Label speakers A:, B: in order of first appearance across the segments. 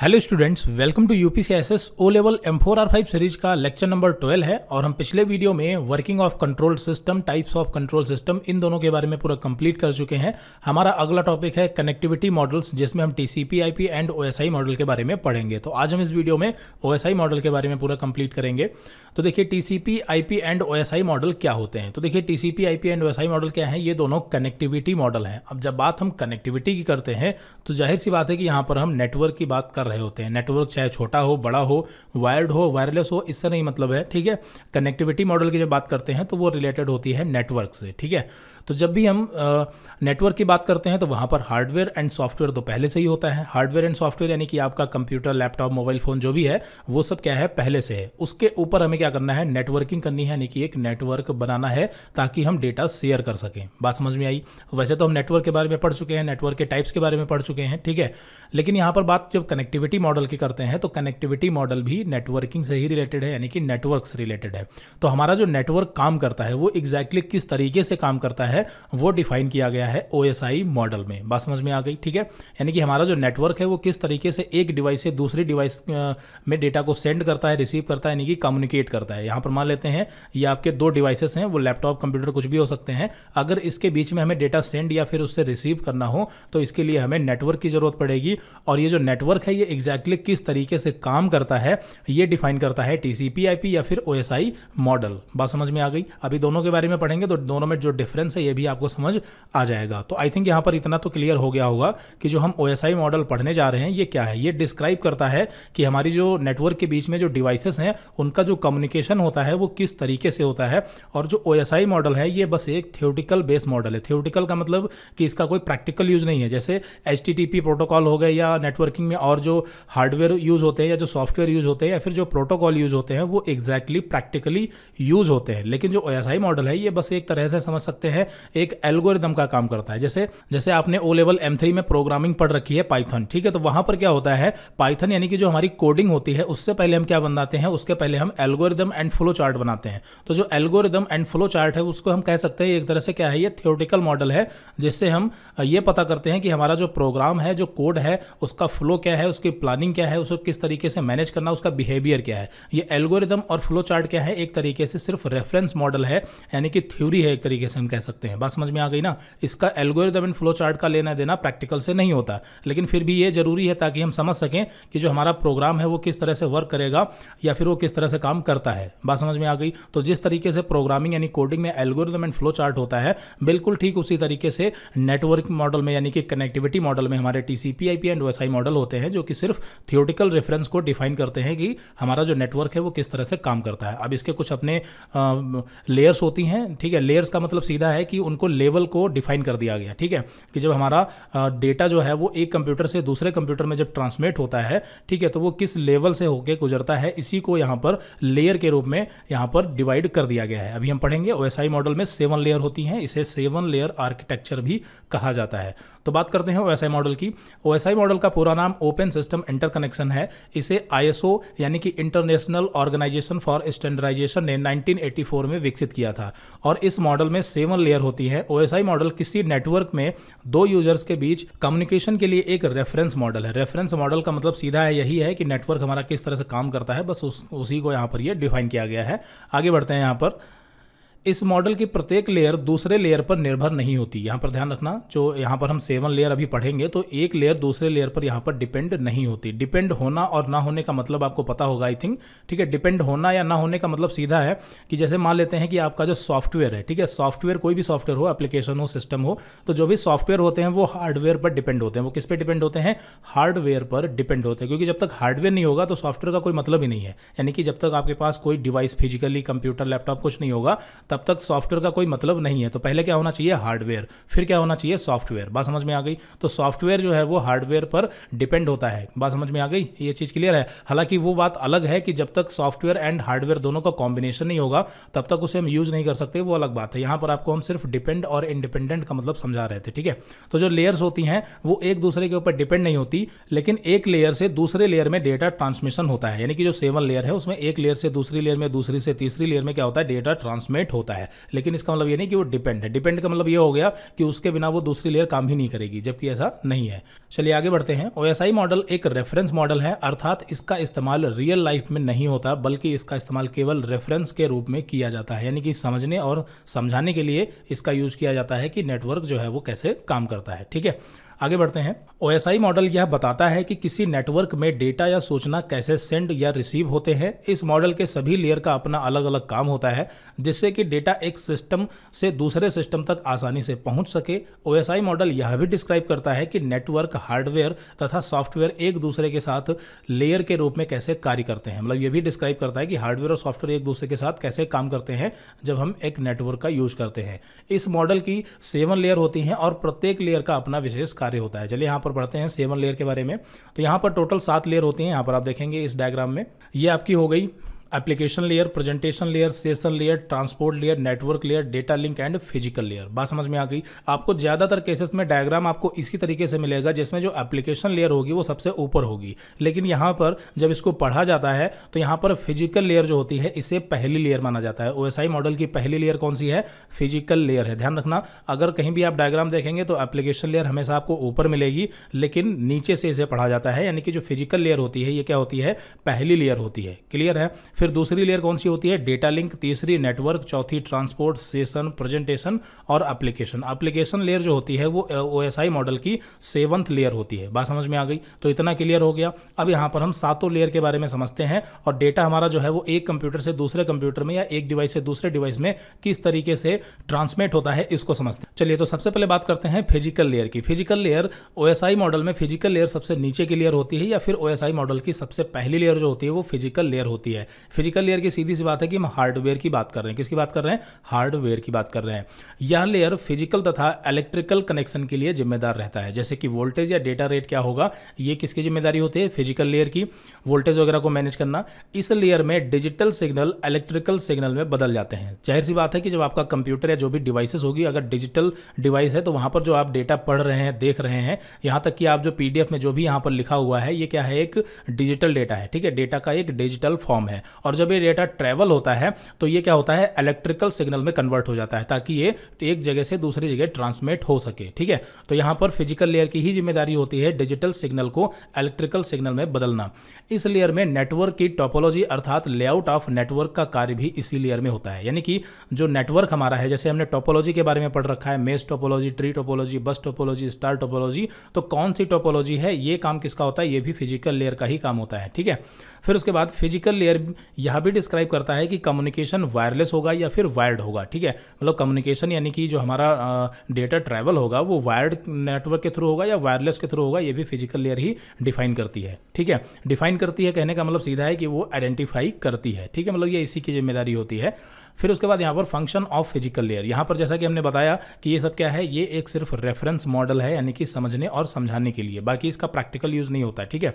A: hello students welcome to U P C S S O level M four R five series का lecture number twelve है और हम पिछले video में working of control system types of control system इन दोनों के बारे में पूरा कंप्लीट कर चुके हैं हमारा अगला टॉपिक है कनेक्टिविटी मॉडल्स जिसमें हम T C P I P and O S I model के बारे में पढ़ेंगे तो आज हम इस वीडियो में ओ एस आई मॉडल के बारे में पूरा कंप्लीट करेंगे तो देखिए T C P I P and O S I model क्या होते हैं तो देखिए T C P I P and O S I model क्या है ये दोनों कनेक्टिविटी मॉडल हैं अब जब बात हम कनेक्टिविटी की करते हैं तो जाहिर सी बात है कि यहाँ पर हम नेटवर्क की बात कर कर रहे होते हैं नेटवर्क चाहे छोटा हो बड़ा हो वायर्ड हो वायरलेस हो इससे नहीं मतलब है ठीक है कनेक्टिविटी मॉडल की जब बात करते हैं तो वो रिलेटेड होती है नेटवर्क से ठीक है तो जब भी हम नेटवर्क की बात करते हैं तो वहाँ पर हार्डवेयर एंड सॉफ्टवेयर तो पहले से ही होता है हार्डवेयर एंड सॉफ्टवेयर यानी कि आपका कंप्यूटर लैपटॉप मोबाइल फ़ोन जो भी है वो सब क्या है पहले से है उसके ऊपर हमें क्या करना है नेटवर्किंग करनी है यानी कि एक नेटवर्क बनाना है ताकि हम डेटा शेयर कर सकें बात समझ में आई वैसे तो हम नेटवर्क के बारे में पढ़ चुके हैं नेटवर्क के टाइप्स के बारे में पढ़ चुके हैं ठीक है लेकिन यहाँ पर बात जब कनेक्टिविटी मॉडल की करते हैं तो कनेक्टिविटी मॉडल भी नेटवर्किंग से ही रिलेटेड है यानी कि नेटवर्क से रिलेटेड है तो हमारा जो नेटवर्क काम करता है वो एग्जैक्टली exactly किस तरीके से काम करता है है वो डिफाइन किया गया है ओ मॉडल में बात समझ में आ गई ठीक है यानी कि हमारा जो नेटवर्क है वो किस तरीके से एक डिवाइस से दूसरी डिवाइस में डेटा को सेंड करता है रिसीव करता है यानी कि कम्युनिकेट करता है यहाँ पर मान लेते हैं ये आपके दो डिवाइसेस हैं वो लैपटॉप कंप्यूटर कुछ भी हो सकते हैं अगर इसके बीच में हमें डेटा सेंड या फिर उससे रिसीव करना हो तो इसके लिए हमें नेटवर्क की ज़रूरत पड़ेगी और ये जो नेटवर्क है ये एग्जैक्टली किस तरीके से काम करता है ये डिफाइन करता है टी या फिर ओ मॉडल बात समझ में आ गई अभी दोनों के बारे में पढ़ेंगे तो दोनों में जो डिफरेंस है ये भी आपको समझ आ जाएगा तो आई थिंक यहाँ पर इतना तो क्लियर हो गया होगा कि जो हम ओ मॉडल पढ़ने जा रहे हैं ये क्या है ये डिस्क्राइब करता है कि हमारी जो नेटवर्क के बीच में जो डिवाइसेस हैं उनका जो कम्युनिकेशन होता है वो किस तरीके से होता है और जो ओ मॉडल है ये बस एक थियोटिकल बेस मॉडल है थियोटिकल का मतलब कि इसका कोई प्रैक्टिकल यूज़ नहीं है जैसे एच प्रोटोकॉल हो गए या नेटवर्किंग में और जो हार्डवेयर यूज़ होते हैं या जो सॉफ्टवेयर यूज़ होते हैं या फिर जो प्रोटोकॉल यूज़ होते हैं वो एग्जैक्टली प्रैक्टिकली यूज़ होते हैं लेकिन जो ओ मॉडल है ये बस एक तरह से समझ सकते हैं एक एल्गोरिदम का काम करता है जैसे जैसे आपने ओ लेवल एम में प्रोग्रामिंग पढ़ रखी है पाइथन ठीक है तो वहां पर क्या होता है पाइथन यानी कि जो हमारी कोडिंग होती है उससे पहले हम क्या बनाते हैं उसके पहले हम एल्गोरिदम एंड फ्लो चार्ट बनाते हैं तो जो एल्गोरिदम एंड फ्लो चार्ट है उसको हम कह सकते हैं एक तरह से क्या है ये थियोटिकल मॉडल है जिससे हम ये पता करते हैं कि हमारा जो प्रोग्राम है जो कोड है उसका फ्लो क्या है उसकी प्लानिंग क्या है उसको किस तरीके से मैनेज करना उसका बिहेवियर क्या है ये एल्गोरिदम और फ्लो चार्ट क्या है एक तरीके से सिर्फ रेफरेंस मॉडल है यानी कि थ्योरी है एक तरीके से हम कह सकते हैं सकते हैं बात समझ में आ गई ना इसका एल्गोरिदम एंड फ्लो चार्ट का लेना देना प्रैक्टिकल से नहीं होता लेकिन फिर भी ये जरूरी है ताकि हम समझ सकें कि जो हमारा प्रोग्राम है वो किस तरह से वर्क करेगा या फिर वो किस तरह से काम करता है बात समझ में आ गई तो जिस तरीके से प्रोग्रामिंग यानी कोडिंग में एल्गोरिदम एंड फ्लो चार्ट होता है बिल्कुल ठीक उसी तरीके से नेटवर्क मॉडल में यानी कि कनेक्टिविटी मॉडल में हमारे T C I and OSI model होते हैं जो कि सिर्फ थियोटिकल रेफरेंस को डिफाइन करते हैं कि हमारा जो नेटवर्क है वो किस तरह से काम करता है अब इसके कुछ अपने लेयर्स होती हैं ठीक है लेयर्स का मतलब सीधा है कि कि उनको लेवल को डिफाइन कर दिया गया ठीक है कि जब हमारा डेटा जो है वो एक कंप्यूटर से दूसरे कंप्यूटर में जब ट्रांसमिट होता है ठीक है तो वो किस लेवल से होकर गुजरता है इसी को यहाँ पर लेयर के रूप में यहाँ पर डिवाइड कर दिया गया है अभी हम पढ़ेंगे ओ मॉडल में सेवन लेयर होती हैं इसे सेवन लेयर आर्किटेक्चर भी कहा जाता है तो बात करते हैं ओ मॉडल की ओ मॉडल का पूरा नाम ओपन सिस्टम इंटरकनेक्शन है इसे आई यानी कि इंटरनेशनल ऑर्गेनाइजेशन फॉर स्टैंडर्डाइजेशन ने 1984 में विकसित किया था और इस मॉडल में सेवन लेयर होती है ओ मॉडल किसी नेटवर्क में दो यूजर्स के बीच कम्युनिकेशन के लिए एक रेफरेंस मॉडल है रेफरेंस मॉडल का मतलब सीधा है यही है कि नेटवर्क हमारा किस तरह से काम करता है बस उस, उसी को यहाँ पर यह डिफाइन किया गया है आगे बढ़ते हैं यहाँ पर इस मॉडल की प्रत्येक लेयर दूसरे लेयर पर निर्भर नहीं होती यहाँ पर ध्यान रखना जो यहाँ पर हम सेवन लेयर अभी पढ़ेंगे तो एक लेयर दूसरे लेयर पर यहाँ पर डिपेंड नहीं होती डिपेंड होना और ना होने का मतलब आपको पता होगा आई थिंक ठीक है डिपेंड होना या ना होने का मतलब सीधा है कि जैसे मान लेते हैं कि आपका जो सॉफ्टवेयर है ठीक है सॉफ्टवेयर कोई भी सॉफ्टवेयर हो एप्लीकेशन हो सिस्टम हो तो जो भी सॉफ्टवेयर होते हैं वो हार्डवेयर पर डिपेंड होते हैं वो किस पर डिपेंड होते हैं हार्डवेयर पर डिपेंड होते हैं क्योंकि जब तक हार्डवेयर नहीं होगा तो सॉफ्टवेयर का कोई मतलब ही नहीं है यानी कि जब तक आपके पास कोई डिवाइस फिजिकली कंप्यूटर लैपटॉप कुछ नहीं होगा तब तब तक सॉफ्टवेयर का कोई मतलब नहीं है तो पहले क्या होना चाहिए हार्डवेयर फिर क्या होना चाहिए सॉफ्टवेयर बात समझ में आ गई तो सॉफ्टवेयर जो है वो हार्डवेयर पर डिपेंड होता है बात समझ में आ गई ये चीज़ क्लियर है हालांकि वो बात अलग है कि जब तक सॉफ्टवेयर एंड हार्डवेयर दोनों का कॉम्बिनेशन नहीं होगा तब तक उसे हम यूज़ नहीं कर सकते वो अलग बात है यहां पर आपको हम सिर्फ डिपेंड और इंडिपेंडेंट का मतलब समझा रहे थे ठीक है तो जो लेयर्स होती हैं वो एक दूसरे के ऊपर डिपेंड नहीं होती लेकिन एक लेयर से दूसरे लेयर में डेटा ट्रांसमिशन होता है यानी कि जो सेवन लेयर है उसमें एक लेयर से दूसरी लेयर में दूसरी से तीसरी लेयर में क्या होता है डेटा ट्रांसमिट होता है होता है लेकिन इसका मतलब ये नहीं कि वो डिपेंड है डिपेंड का मतलब ये हो गया कि उसके बिना वो दूसरी लेयर काम ही नहीं करेगी जबकि ऐसा नहीं है चलिए आगे बढ़ते हैं ओ मॉडल एक रेफरेंस मॉडल है अर्थात इसका इस्तेमाल रियल लाइफ में नहीं होता बल्कि इसका इस्तेमाल केवल रेफरेंस के रूप में किया जाता है यानी कि समझने और समझाने के लिए इसका यूज किया जाता है कि नेटवर्क जो है वो कैसे काम करता है ठीक है आगे बढ़ते हैं आई मॉडल यह बताता है कि किसी नेटवर्क में डेटा या सूचना कैसे सेंड या रिसीव होते हैं इस मॉडल के सभी लेयर का अपना अलग अलग काम होता है जिससे कि डेटा एक सिस्टम से दूसरे सिस्टम तक आसानी से पहुंच सके ओएसआई मॉडल यह भी डिस्क्राइब करता है कि नेटवर्क हार्डवेयर तथा सॉफ्टवेयर एक दूसरे के साथ लेयर के रूप में कैसे कार्य करते हैं मतलब ये भी डिस्क्राइब करता है कि हार्डवेयर और सॉफ्टवेयर एक दूसरे के साथ कैसे काम करते हैं जब हम एक नेटवर्क का यूज करते हैं इस मॉडल की सेवन लेयर होती हैं और प्रत्येक लेयर का अपना विशेष कार्य कार्य होता है चलिए यहाँ पर पढ़ते हैं सेवन लेयर के बारे में तो यहाँ पर टोटल सात लेयर होती हैं यहाँ पर आप देखेंगे इस डायग्राम में ये आपकी हो गई application layer presentation layer session layer transport layer network layer data link and physical layer बात समझ में आ गई आपको ज़्यादातर केसेस में डायग्राम आपको इसी तरीके से मिलेगा जिसमें जो एप्लीकेशन लेयर होगी वो सबसे ऊपर होगी लेकिन यहाँ पर जब इसको पढ़ा जाता है तो यहाँ पर फिजिकल लेयर जो होती है इसे पहली लेयर माना जाता है ओ मॉडल की पहली लेयर कौन सी है फिजिकल लेयर है ध्यान रखना अगर कहीं भी आप डायग्राम देखेंगे तो एप्लीकेशन लेयर हमेशा आपको ऊपर मिलेगी लेकिन नीचे से इसे पढ़ा जाता है यानी कि जो फिजिकल लेयर होती है ये क्या होती है पहली लेयर होती है क्लियर है फिर दूसरी लेयर कौन सी होती है डेटा लिंक तीसरी नेटवर्क चौथी ट्रांसपोर्ट सेशन प्रेजेंटेशन और एप्लीकेशन एप्लीकेशन लेयर जो होती है वो ओ मॉडल की सेवंथ लेयर होती है बात समझ में आ गई तो इतना क्लियर हो गया अब यहाँ पर हम सातों लेयर के बारे में समझते हैं और डेटा हमारा जो है वो एक कंप्यूटर से दूसरे कंप्यूटर में या एक डिवाइस से दूसरे डिवाइस में किस तरीके से ट्रांसमिट होता है इसको समझते हैं चलिए तो सबसे पहले बात करते हैं फिजिकल लेयर की फिजिकल लेयर ओ मॉडल में फिजिकल लेयर सबसे नीचे की लेयर होती है या फिर ओ मॉडल की सबसे पहली लेयर जो होती है वो फिजिकल लेयर होती है फिजिकल लेयर की सीधी सी बात है कि हम हार्डवेयर की बात कर रहे हैं किसकी बात कर रहे हैं हार्डवेयर की बात कर रहे हैं यह लेयर फिजिकल तथा इलेक्ट्रिकल कनेक्शन के लिए जिम्मेदार रहता है जैसे कि वोल्टेज या डेटा रेट क्या होगा ये किसकी जिम्मेदारी होती है फिजिकल लेयर की वोल्टेज वगैरह को मैनेज करना इस लेयर में डिजिटल सिग्नल इलेक्ट्रिकल सिग्नल में बदल जाते हैं जाहिर सी बात है कि जब आपका कंप्यूटर या जो भी डिवाइसेस होगी अगर डिजिटल डिवाइस है तो वहाँ पर जो आप डेटा पढ़ रहे हैं देख रहे हैं यहाँ तक कि आप जो पी में जो भी यहाँ पर लिखा हुआ है ये क्या है एक डिजिटल डेटा है ठीक है डेटा का एक डिजिटल फॉर्म है और जब ये डेटा ट्रैवल होता है तो ये क्या होता है इलेक्ट्रिकल सिग्नल में कन्वर्ट हो जाता है ताकि ये एक जगह से दूसरी जगह ट्रांसमिट हो सके ठीक है तो यहाँ पर फिजिकल लेयर की ही जिम्मेदारी होती है डिजिटल सिग्नल को इलेक्ट्रिकल सिग्नल में बदलना इस लेयर में नेटवर्क की टोपोलॉजी अर्थात लेआउट ऑफ नेटवर्क का कार्य भी इसी लेयर में होता है यानी कि जो नेटवर्क हमारा है जैसे हमने टोपोलॉजी के बारे में पढ़ रखा है mesh topology tree topology bus topology star topology तो कौन सी टोपोलॉजी है ये काम किसका होता है ये भी फिजिकल लेयर का ही काम होता है ठीक है फिर उसके बाद फिजिकल लेयर यह भी डिस्क्राइब करता है कि कम्युनिकेशन वायरलेस होगा या फिर वायर्ड होगा ठीक है मतलब कम्युनिकेशन यानी कि जो हमारा डेटा ट्रैवल होगा वो वायर्ड नेटवर्क के थ्रू होगा या वायरलेस के थ्रू होगा ये भी फिजिकल लेयर ही डिफाइन करती है ठीक है डिफाइन करती है कहने का मतलब सीधा है कि वो आइडेंटिफाई करती है ठीक है मतलब ये इसी की जिम्मेदारी होती है फिर उसके बाद यहाँ पर फंक्शन ऑफ फिजिकल लेयर यहाँ पर जैसा कि हमने बताया कि ये सब क्या है ये एक सिर्फ रेफरेंस मॉडल है यानी कि समझने और समझाने के लिए बाकी इसका प्रैक्टिकल यूज़ नहीं होता है ठीक है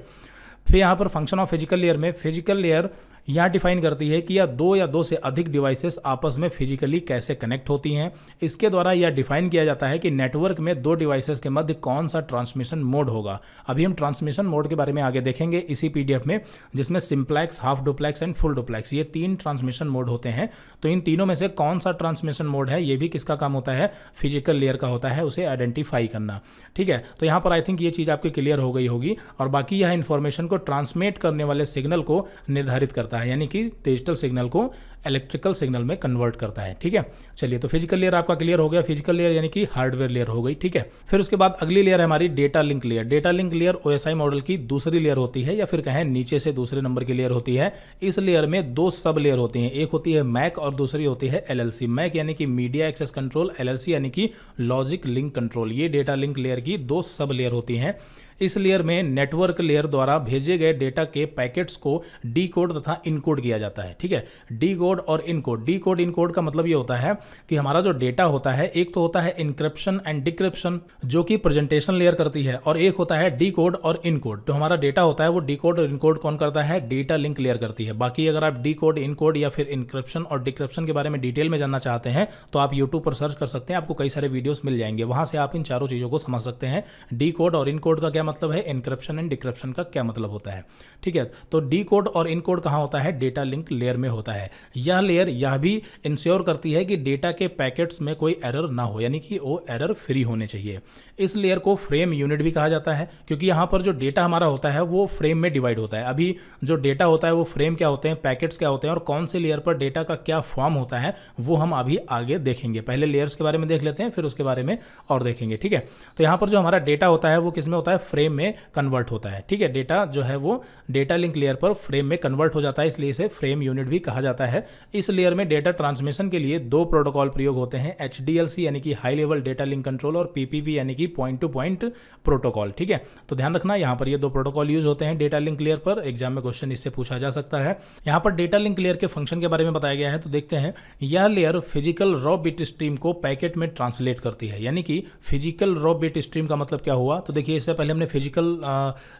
A: फिर यहाँ पर फंक्शन ऑफ फिजिकल लेयर में फिजिकल लेयर यहाँ डिफाइन करती है कि या दो या दो से अधिक डिवाइसेस आपस में फिजिकली कैसे कनेक्ट होती हैं इसके द्वारा यह डिफाइन किया जाता है कि नेटवर्क में दो डिवाइसेस के मध्य कौन सा ट्रांसमिशन मोड होगा अभी हम ट्रांसमिशन मोड के बारे में आगे देखेंगे इसी पी में जिसमें simplex half duplex and full duplex ये तीन ट्रांसमिशन मोड होते हैं तो इन तीनों में से कौन सा ट्रांसमिशन मोड है ये भी किसका काम होता है फिजिकल लेयर का होता है उसे आइडेंटिफाई करना ठीक है तो यहाँ पर आई थिंक ये चीज़ आपकी क्लियर हो गई होगी और बाकी यह इन्फॉर्मेशन को ट्रांसमिट करने वाले सिग्नल को निर्धारित करता करता है यानी कि डिजिटल सिग्नल को इलेक्ट्रिकल सिग्नल में कन्वर्ट करता है ठीक है चलिए तो फिजिकल लेयर आपका क्लियर हो गया फिजिकल लेयर यानी कि हार्डवेयर लेयर हो गई ठीक है फिर उसके बाद अगली लेयर हमारी data link layer data link layer ओ मॉडल की दूसरी लेयर होती है या फिर कहें नीचे से दूसरे नंबर की लेयर होती है इस लेयर में दो सब लेयर होती हैं एक होती है मैक और दूसरी होती है एल मैक यानी कि मीडिया एक्सेस कंट्रोल एल यानी कि लॉजिक लिंक कंट्रोल ये डेटा लिंक लेयर की दो सब लेयर होती हैं इस लेयर में नेटवर्क लेयर द्वारा भेजे गए डेटा के पैकेट्स को डी कोड तथा इनकोड किया जाता है ठीक है डी कोड और इनकोड डी कोड इनकोड का मतलब ये होता है कि हमारा जो डेटा होता है एक तो होता है इंक्रिप्शन एंड डिक्रिप्शन जो कि प्रेजेंटेशन लेयर करती है और एक होता है डी कोड और इनकोड तो हमारा डेटा होता है वो डी कोड और इनकोड कौन करता है डेटा लिंक लेयर करती है बाकी अगर आप डी कोड इनकोड या फिर इंक्रिप्शन और डिक्रिप्शन के बारे में डिटेल में जानना चाहते हैं तो आप यूट्यूब पर सर्च कर सकते हैं आपको कई सारे वीडियोज मिल जाएंगे वहां से आप इन चारों चीज़ों को समझ सकते हैं डी कोड और इनकोड का क्या मतलब मतलब है इनक्रप्शन एंड डिक्रप्शन का क्या मतलब होता है ठीक है तो डी कोड और इन कोड कहाँ होता है डेटा लिंक लेयर में होता है यह लेयर यह भी इंश्योर करती है कि डेटा के पैकेट्स में कोई एरर ना हो यानी कि वो एरर फ्री होने चाहिए इस लेयर को फ्रेम यूनिट भी कहा जाता है क्योंकि यहाँ पर जो डेटा हमारा होता है वो फ्रेम में डिवाइड होता है अभी जो डेटा होता है वो फ्रेम क्या होते हैं पैकेट्स क्या होते हैं और कौन से लेयर पर डेटा का क्या फॉर्म होता है वो हम अभी आगे देखेंगे पहले लेयर्स के बारे में देख लेते हैं फिर उसके बारे में और देखेंगे ठीक है तो यहाँ पर जो हमारा डेटा होता है वो किसमें होता है फ्रेम फ्रेम में कन्वर्ट होता है ठीक है डेटा जो है वो डेटा लिंक लेयर पर फ्रेम में कन्वर्ट हो जाता है इसलिए इसे फ्रेम यूनिट भी कहा जाता है इस लेयर में डेटा ट्रांसमिशन के लिए दो प्रोटोकॉल प्रयोग होते हैं एच यानी कि high level data link control और पीपीपी यानी कि पॉइंट टू पॉइंट प्रोटोकॉल ठीक है तो ध्यान रखना यहाँ पर ये दो प्रोटोकॉल यूज होते हैं डेटा लिंक लेयर पर एग्जाम में क्वेश्चन इससे पूछा जा सकता है यहाँ पर डेटा लिंक लेयर के फंक्शन के बारे में बताया गया है तो देखते हैं यह layer physical raw bit stream को पैकेट में ट्रांसलेट करती है यानी कि फिजिकल रॉ बिट स्ट्रीम का मतलब क्या हुआ तो देखिए इससे पहले हमने फिजिकल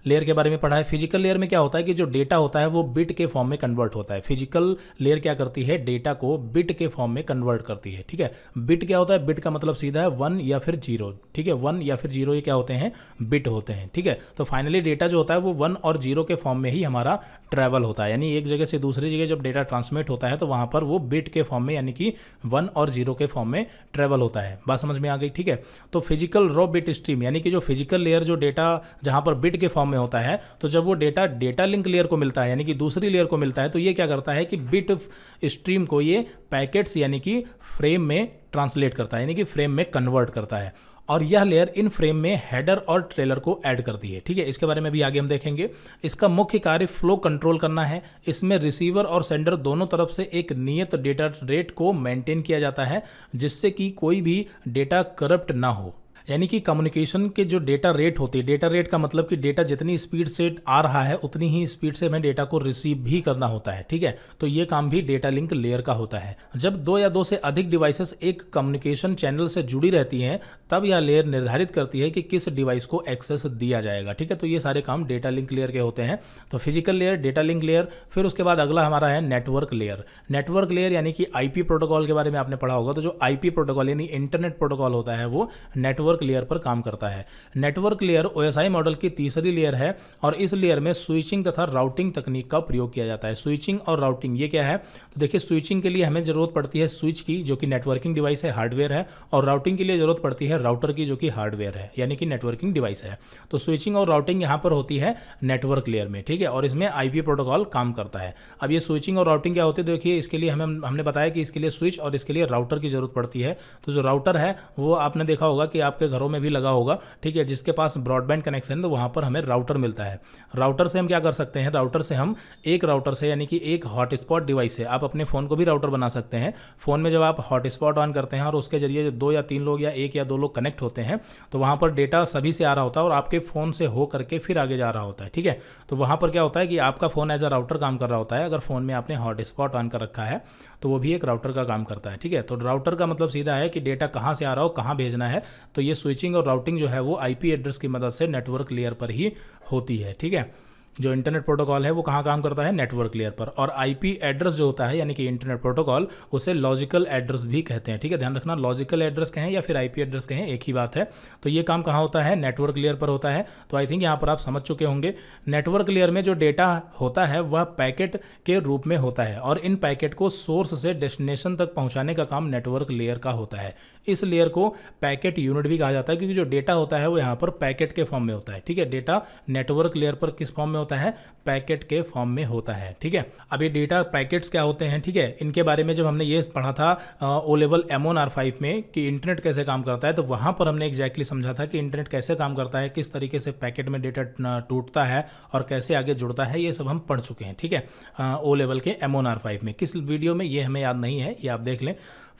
A: लेयर के बारे में पढ़ा है फिजिकल लेयर में क्या होता है कि जो डेटा होता है वो बिट के फॉर्म में कन्वर्ट होता है फिजिकल लेयर क्या करती है डेटा को बिट के फॉर्म में कन्वर्ट करती है ठीक है बिट क्या होता है बिट का मतलब सीधा है वन या फिर जीरो ठीक है वन या फिर जीरो ये क्या होते हैं बिट होते हैं ठीक है तो फाइनली डेटा जो होता है वो वन और जीरो के फॉर्म में ही हमारा ट्रैवल होता है यानी एक जगह से दूसरी जगह जब डेटा ट्रांसमिट होता है तो वहाँ पर वो बिट के फॉर्म में यानी कि वन और जीरो के फॉर्म में ट्रैवल होता है बात समझ में आ गई ठीक है तो फिजिकल रॉ बिट स्ट्रीम यानी कि जो फिजिकल लेयर जो डेटा जहाँ पर बिट के फॉर्म में होता है तो जब वो डेटा डेटा लिंक लेयर को मिलता है यानी कि दूसरी लेयर को मिलता है तो ये क्या करता है कि बिट स्ट्रीम को ये पैकेट्स यानी कि फ्रेम में ट्रांसलेट करता है यानी कि फ्रेम में कन्वर्ट करता है और यह लेयर इन फ्रेम में हेडर और ट्रेलर को ऐड करती है ठीक है इसके बारे में भी आगे हम देखेंगे इसका मुख्य कार्य फ्लो कंट्रोल करना है इसमें रिसीवर और सेंडर दोनों तरफ से एक नियत डेटा रेट को मेंटेन किया जाता है जिससे कि कोई भी डेटा करप्ट ना हो यानी कि कम्युनिकेशन के जो डेटा रेट होती है डेटा रेट का मतलब कि डेटा जितनी स्पीड से आ रहा है उतनी ही स्पीड से हमें डेटा को रिसीव भी करना होता है ठीक है तो ये काम भी डेटा लिंक लेयर का होता है जब दो या दो से अधिक डिवाइसेस एक कम्युनिकेशन चैनल से जुड़ी रहती हैं तब यह लेयर निर्धारित करती है कि किस डिवाइस को एक्सेस दिया जाएगा ठीक है तो ये सारे काम डेटा लिंक लेयर के होते हैं तो physical layer data link layer फिर उसके बाद अगला हमारा है नेटवर्क लेयर नेटवर्क लेयर यानी कि आईपी प्रोटोकॉल के बारे में आपने पढ़ा होगा तो जो आईपी प्रोटोकॉल यानी इंटरनेट प्रोटोकॉल होता है वो नेटवर्क नेटवर्क लेयर पर काम करता है नेटवर्क लेयर ओ मॉडल की तीसरी लेयर है और इस लेयर में स्विचिंग तथा राउटिंग तकनीक का प्रयोग किया जाता है स्विचिंग और राउटिंग ये क्या है तो देखिए स्विचिंग के लिए हमें ज़रूरत पड़ती है स्विच की जो कि नेटवर्किंग डिवाइस है हार्डवेयर है और राउटिंग के लिए ज़रूरत पड़ती है राउटर की जो कि हार्डवेयर है यानी कि नेटवर्किंग डिवाइस है तो स्विचिंग और राउटिंग यहां पर होती है नेटवर्क लेयर में ठीक है और इसमें आईपी प्रोटोकॉल काम करता है अब ये स्विचिंग और राउटिंग क्या होती है देखिए इसके लिए हमें हमने बताया कि इसके लिए स्विच और इसके लिए राउटर की जरूरत पड़ती है तो जो राउटर है वो आपने देखा होगा कि आप आपके घरों में भी लगा होगा ठीक है जिसके पास ब्रॉडबैंड कनेक्शन है तो वहाँ पर हमें राउटर मिलता है राउटर से हम क्या कर सकते हैं राउटर से हम एक राउटर से यानी कि एक हॉटस्पॉट डिवाइस है आप अपने फ़ोन को भी राउटर बना सकते हैं फ़ोन में जब आप हॉटस्पॉट ऑन करते हैं और उसके जरिए दो या तीन लोग या एक या दो लोग कनेक्ट होते हैं तो वहाँ पर डेटा सभी से आ रहा होता है और आपके फ़ोन से हो करके फिर आगे जा रहा होता है ठीक है तो वहाँ पर क्या होता है कि आपका फ़ोन एज अ राउटर काम कर रहा होता है अगर फ़ोन में आपने हॉटस्पॉट ऑन कर रखा है तो वो भी एक राउटर का काम करता है ठीक है तो राउटर का मतलब सीधा है कि डेटा कहाँ से आ रहा हो कहाँ भेजना है तो ये ये स्विचिंग और राउटिंग जो है वो आईपी एड्रेस की मदद से नेटवर्क लेयर पर ही होती है ठीक है जो इंटरनेट प्रोटोकॉल है वो कहाँ काम करता है नेटवर्क लेयर पर और आईपी एड्रेस जो होता है यानी कि इंटरनेट प्रोटोकॉल उसे लॉजिकल एड्रेस भी कहते हैं ठीक है ध्यान रखना लॉजिकल एड्रेस कहें या फिर आईपी एड्रेस कहें एक ही बात है तो ये काम कहाँ होता है नेटवर्क लेयर पर होता है तो आई थिंक यहाँ पर आप समझ चुके होंगे नेटवर्क लेयर में जो डेटा होता है वह पैकेट के रूप में होता है और इन पैकेट को सोर्स से डेस्टिनेशन तक पहुँचाने का काम नेटवर्क लेयर का होता है इस लेयर को पैकेट यूनिट भी कहा जाता है क्योंकि जो डेटा होता है वो यहाँ पर पैकेट के फॉर्म में होता है ठीक है डेटा नेटवर्क लेयर पर किस फॉर्म में होता है पैकेट के फॉर्म में होता है ठीक है अब ये डेटा पैकेट्स क्या होते हैं ठीक है इनके बारे में जब हमने ये पढ़ा था O level M one R five में कि इंटरनेट कैसे काम करता है तो वहाँ पर हमने एग्जैक्टली समझा था कि इंटरनेट कैसे काम करता है किस तरीके से पैकेट में डेटा टूटता है और कैसे आगे जुड़ता है ये सब हम पढ़ चुके हैं ठीक है ओ लेवल के एम ओन आर फाइव में किस वीडियो में ये हमें याद नहीं है ये आप देख लें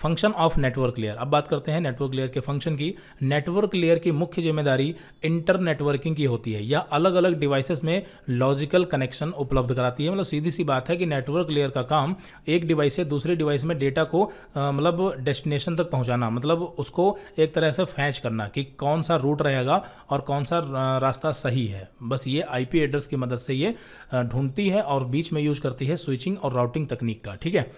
A: फंक्शन ऑफ नेटवर्क लेयर अब बात करते हैं नेटवर्क लेयर के फंक्शन की नेटवर्क लेयर की मुख्य जिम्मेदारी इंटरनेटवर्किंग की होती है या अलग अलग डिवाइसेस में लॉजिकल कनेक्शन उपलब्ध कराती है मतलब सीधी सी बात है कि नेटवर्क लेयर का काम एक डिवाइस से दूसरे डिवाइस में डेटा को मतलब डेस्टिनेशन तक पहुंचाना मतलब उसको एक तरह से फैच करना कि कौन सा रूट रहेगा और कौन सा रास्ता सही है बस ये आई एड्रेस की मदद से ये ढूंढती है और बीच में यूज करती है स्विचिंग और राउटिंग तकनीक का ठीक है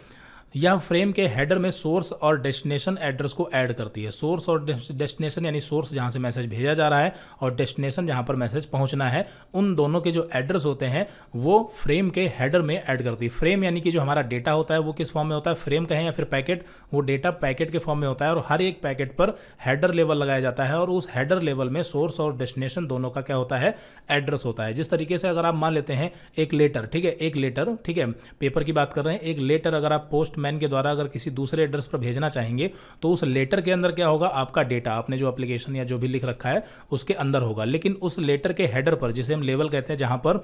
A: यह फ्रेम के हेडर में सोर्स और डेस्टिनेशन एड्रेस को ऐड करती है सोर्स और डेस्टिनेशन यानी सोर्स जहाँ से मैसेज भेजा जा रहा है और डेस्टिनेशन जहाँ पर मैसेज पहुँचना है उन दोनों के जो एड्रेस होते हैं वो फ्रेम के हेडर में ऐड करती है फ्रेम यानी कि जो हमारा डेटा होता है वो किस फॉर्म में होता है फ्रेम कहें या फिर पैकेट वो डेटा पैकेट के फॉर्म में होता है और हर एक पैकेट पर हेडर लेवल लगाया जाता है और उस हेडर लेवल में सोर्स और डेस्टिनेशन दोनों का क्या होता है एड्रेस होता है जिस तरीके से अगर आप मान लेते हैं एक लेटर ठीक है एक लेटर ठीक है पेपर की बात कर रहे हैं एक लेटर अगर आप पोस्ट मैन के द्वारा अगर किसी दूसरे एड्रेस पर भेजना चाहेंगे तो उस लेटर के अंदर क्या होगा आपका डेटा आपने जो अप्लीकेशन या जो भी लिख रखा है उसके अंदर होगा लेकिन उस लेटर के हेडर पर जिसे हम लेवल कहते हैं जहाँ पर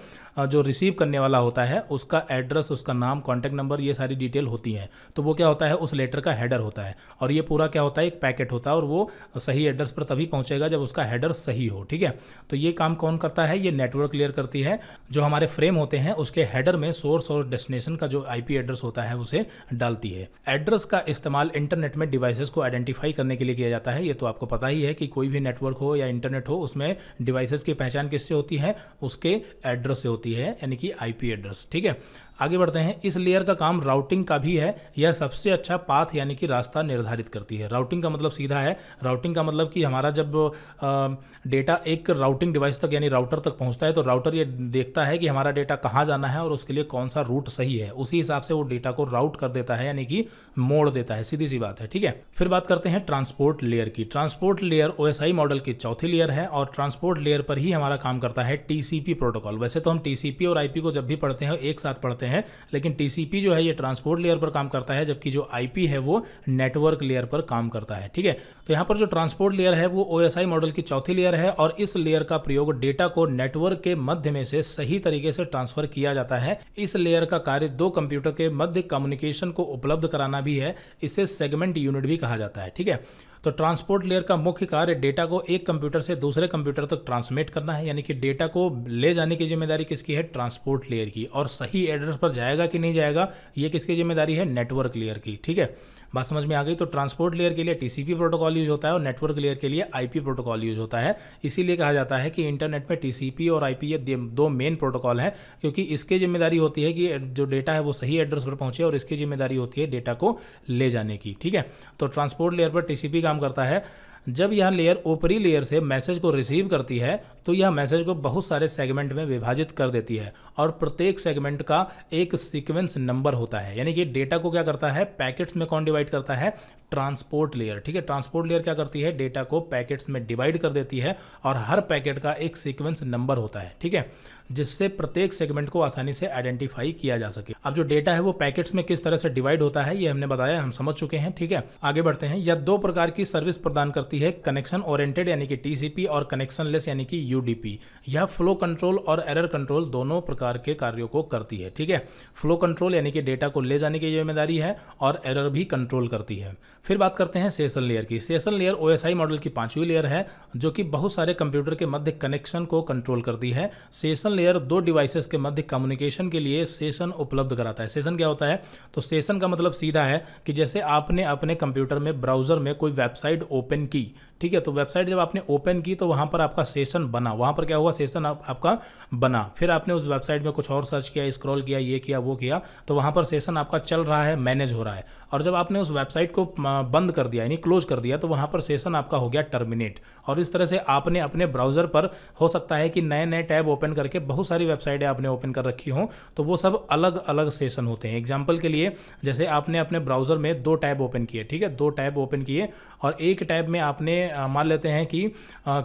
A: जो रिसीव करने वाला होता है उसका एड्रेस उसका नाम कॉन्टैक्ट नंबर ये सारी डिटेल होती है तो वो क्या होता है उस लेटर का हेडर होता है और ये पूरा क्या होता है एक पैकेट होता है और वो सही एड्रेस पर तभी पहुँचेगा जब उसका हेडर सही हो ठीक है तो ये काम कौन करता है ये नेटवर्क क्लियर करती है जो हमारे फ्रेम होते हैं उसके हेडर में सोर्स और डेस्टिनेशन का जो आईपी एड्रेस होता है उसे डाल डालती है एड्रेस का इस्तेमाल इंटरनेट में डिवाइसेस को आइडेंटिफाई करने के लिए किया जाता है ये तो आपको पता ही है कि कोई भी नेटवर्क हो या इंटरनेट हो उसमें डिवाइसेस की पहचान किससे होती है उसके एड्रेस से होती है यानी कि आईपी एड्रेस ठीक है आगे बढ़ते हैं इस लेयर का काम राउटिंग का भी है यह सबसे अच्छा पाथ यानी कि रास्ता निर्धारित करती है राउटिंग का मतलब सीधा है राउटिंग का मतलब कि हमारा जब डेटा एक राउटिंग डिवाइस तक यानी राउटर तक पहुंचता है तो राउटर ये देखता है कि हमारा डेटा कहाँ जाना है और उसके लिए कौन सा रूट सही है उसी हिसाब से वो डेटा को राउट कर देता है यानी कि मोड़ देता है सीधी सी बात है ठीक है फिर बात करते हैं ट्रांसपोर्ट लेयर की ट्रांसपोर्ट लेयर ओ मॉडल की चौथी लेयर है और ट्रांसपोर्ट लेयर पर ही हमारा काम करता है टीसीपी प्रोटोकॉल वैसे तो हम टीसीपी और आईपी को जब भी पढ़ते हैं एक साथ पढ़ते हैं हैं लेकिन टीसीपी जो है ये ट्रांसपोर्ट लेयर पर काम करता है जबकि जो आईपी है वो नेटवर्क लेयर पर काम करता है ठीक है तो यहाँ पर जो ट्रांसपोर्ट लेयर है वो ओएसआई मॉडल की चौथी लेयर है और इस लेयर का प्रयोग डेटा को नेटवर्क के मध्य में से सही तरीके से ट्रांसफर किया जाता है इस लेयर का कार्य दो कंप्यूटर के मध्य कम्युनिकेशन को उपलब्ध कराना भी है इसे सेगमेंट यूनिट भी कहा जाता है ठीक है तो ट्रांसपोर्ट लेयर का मुख्य कार्य डेटा को एक कंप्यूटर से दूसरे कंप्यूटर तक ट्रांसमिट करना है यानी कि डेटा को ले जाने की जिम्मेदारी किसकी है ट्रांसपोर्ट लेयर की और सही एड्रेस पर जाएगा कि नहीं जाएगा ये किसकी जिम्मेदारी है नेटवर्क लेयर की ठीक है बात समझ में आ गई तो ट्रांसपोर्ट लेयर के लिए टीसीपी प्रोटोकॉल यूज होता है और नेटवर्क लेयर के लिए आईपी प्रोटोकॉल यूज होता है इसीलिए कहा जाता है कि इंटरनेट में टीसीपी और आईपी ये दो मेन प्रोटोकॉल है क्योंकि इसकी जिम्मेदारी होती है कि जो डेटा है वो सही एड्रेस पर पहुंचे और इसकी जिम्मेदारी होती है डेटा को ले जाने की ठीक है तो ट्रांसपोर्ट लेयर पर टीसीपी काम करता है जब यह लेयर ऊपरी लेयर से मैसेज को रिसीव करती है तो यह मैसेज को बहुत सारे सेगमेंट में विभाजित कर देती है और प्रत्येक सेगमेंट का एक सीक्वेंस नंबर होता है यानी कि डेटा को क्या करता है पैकेट्स में कौन डिवाइड करता है ट्रांसपोर्ट लेयर ठीक है ट्रांसपोर्ट लेयर क्या करती है डेटा को पैकेट्स में डिवाइड कर देती है और हर पैकेट का एक सीक्वेंस नंबर होता है ठीक है जिससे प्रत्येक सेगमेंट को आसानी से आइडेंटिफाई किया जा सके अब जो डेटा है वो पैकेट्स में किस तरह से डिवाइड होता है ये हमने बताया हम समझ चुके हैं ठीक है आगे बढ़ते हैं यह दो प्रकार की सर्विस प्रदान करती है कनेक्शन ओरिएंटेड यानी कि टीसीपी और कनेक्शन लेस यानी कि यूडीपी यह फ्लो कंट्रोल और एरर कंट्रोल दोनों प्रकार के कार्यों को करती है ठीक है फ्लो कंट्रोल यानी कि डेटा को ले जाने की जिम्मेदारी है और एरर भी कंट्रोल करती है फिर बात करते हैं सेशन लेयर की सेशन लेयर ओ मॉडल की पांचवी लेयर है जो कि बहुत सारे कंप्यूटर के मध्य कनेक्शन को कंट्रोल करती है सेशन लेयर दो डिवाइसेस के मध्य कम्युनिकेशन के लिए सेशन उपलब्ध कराता है सेशन क्या होता है तो सेशन का मतलब सीधा है कि जैसे आपने अपने कंप्यूटर में ब्राउजर में कोई वेबसाइट ओपन की ठीक है तो वेबसाइट जब आपने ओपन की तो वहां पर आपका सेशन बना वहां पर क्या हुआ सेशन आप, आपका बना फिर आपने उस वेबसाइट में कुछ और सर्च किया स्क्रॉल किया ये किया वो किया तो वहां पर सेशन आपका चल रहा है मैनेज हो रहा है और जब आपने उस वेबसाइट को बंद कर दिया यानी क्लोज कर दिया तो वहाँ पर सेशन आपका हो गया टर्मिनेट और इस तरह से आपने अपने ब्राउज़र पर हो सकता है कि नए नए टैब ओपन करके बहुत सारी वेबसाइटें आपने ओपन कर रखी हों तो वो सब अलग अलग सेशन होते हैं एग्जाम्पल के लिए जैसे आपने अपने ब्राउज़र में दो टैब ओपन किए ठीक है दो टैब ओपन किए और एक टैब में आपने मान लेते हैं कि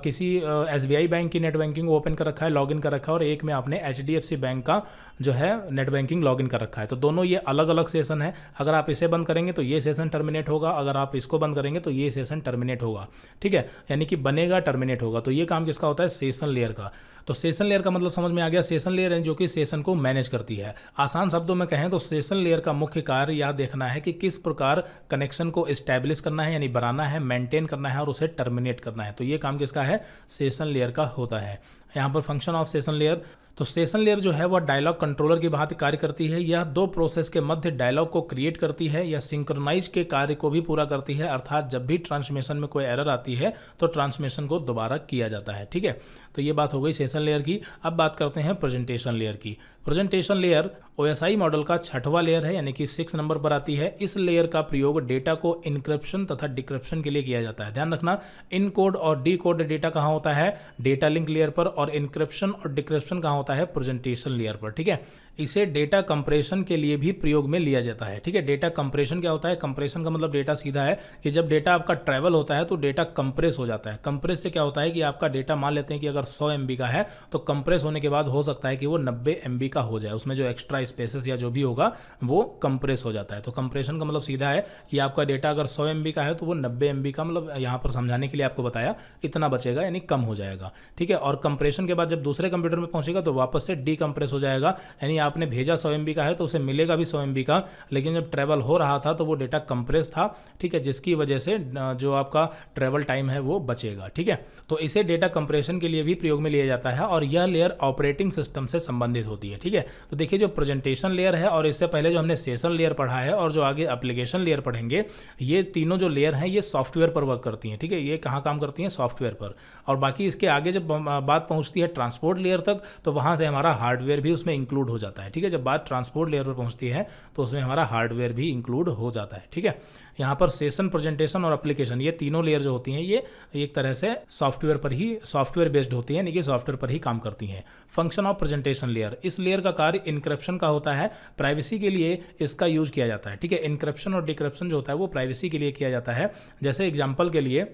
A: किसी एस बैंक की नेट बैंकिंग ओपन कर रखा है लॉग कर रखा है और एक में आपने एच बैंक का जो है नेट बैंकिंग लॉग कर रखा है तो दोनों ये अलग अलग सेशन है अगर आप इसे बंद करेंगे तो ये सेशन टर्मिनेट होगा अगर आप इसको बंद करेंगे तो ये सेशन टर्मिनेट होगा ठीक है यानी कि बनेगा टर्मिनेट होगा तो ये काम किसका होता है सेशन लेयर का तो सेशन लेयर का मतलब समझ में आ गया सेशन लेयर जो कि सेशन को मैनेज करती है आसान शब्दों में कहें तो सेशन लेयर का मुख्य कार्य यह देखना है कि किस प्रकार कनेक्शन को स्टैब्लिश करना है यानी बनाना है मेंटेन करना है और उसे टर्मिनेट करना है तो ये काम किसका है सेशन लेयर का होता है यहाँ पर फंक्शन ऑफ सेशन लेयर तो सेशन लेयर जो है वह डायलॉग कंट्रोलर की भांति कार्य करती है यह दो प्रोसेस के मध्य डायलॉग को क्रिएट करती है या सिंक्रोनाइज के कार्य को भी पूरा करती है अर्थात जब भी ट्रांसमिशन में कोई एरर आती है तो ट्रांसमिशन को दोबारा किया जाता है ठीक है तो ये बात हो गई सेशन लेयर की अब बात करते हैं प्रेजेंटेशन लेयर की प्रेजेंटेशन लेयर ओ मॉडल का छठवा लेयर है यानी कि सिक्स नंबर पर आती है इस लेयर का प्रयोग डेटा को इनक्रिप्शन तथा डिक्रिप्शन के लिए किया जाता है ध्यान रखना इन कोड और डी कोड डेटा कहाँ होता है डेटा लिंक लेयर पर और इनक्रिप्शन और डिक्रिप्शन कहाँ होता है प्रेजेंटेशन लेयर पर ठीक है इसे डेटा कंप्रेशन के लिए भी प्रयोग में लिया जाता है ठीक है डेटा कंप्रेशन क्या होता है कंप्रेशन का मतलब डेटा सीधा है कि जब डेटा आपका ट्रैवल होता है तो डेटा कंप्रेस हो जाता है कंप्रेस से क्या होता है कि आपका डेटा मान लेते हैं कि अगर सौ एम का है तो कंप्रेस होने के बाद हो सकता है कि वो नब्बे एम का हो जाए उसमें जो एक्स्ट्रा स्पेसिस या जो भी होगा वो कंप्रेस हो जाता है तो कंप्रेशन का मतलब सीधा है कि आपका डेटा अगर सौ एम का है तो वो नब्बे एम का मतलब यहाँ पर समझाने के लिए आपको बताया इतना बचेगा यानी कम हो जाएगा ठीक है और कंप्रेशन के बाद जब दूसरे कंप्यूटर में पहुंचेगा तो वापस से डी हो जाएगा यानी आपने भेजा सौ एम का है तो उसे मिलेगा भी सौ एम का लेकिन जब ट्रैवल हो रहा था तो वो डेटा कंप्रेस था ठीक है जिसकी वजह से जो आपका ट्रैवल टाइम है वो बचेगा ठीक है तो इसे डेटा कंप्रेशन के लिए भी प्रयोग में लिया जाता है और यह लेयर ऑपरेटिंग सिस्टम से संबंधित होती है ठीक है तो देखिए जो प्रेजेंटेशन लेयर है और इससे पहले जो हमने सेशन लेयर पढ़ा है और जो आगे एप्लीकेशन लेयर पढ़ेंगे ये तीनों जो लेयर हैं ये सॉफ्टवेयर पर वर्क करती हैं ठीक है ये कहाँ काम करती हैं सॉफ्टवेयर पर और बाकी इसके आगे जब बात पहुँचती है ट्रांसपोर्ट लेयर तक तो वहाँ से हमारा हार्डवेयर भी उसमें इंक्लूड हो जाता है करता है ठीक है जब बात ट्रांसपोर्ट लेयर पर पहुंचती है तो उसमें हमारा हार्डवेयर भी इंक्लूड हो जाता है ठीक है यहाँ पर सेशन प्रेजेंटेशन और एप्लीकेशन ये तीनों लेयर जो होती हैं ये एक तरह से सॉफ्टवेयर पर ही सॉफ्टवेयर बेस्ड होती हैं यानी कि सॉफ्टवेयर पर ही काम करती हैं फंक्शन ऑफ प्रेजेंटेशन लेयर इस लेयर का कार्य इंक्रिप्शन का होता है प्राइवेसी के लिए इसका यूज किया जाता है ठीक है इंक्रिप्शन और डिक्रिप्शन जो होता है वो प्राइवेसी के लिए किया जाता है जैसे एग्जाम्पल के लिए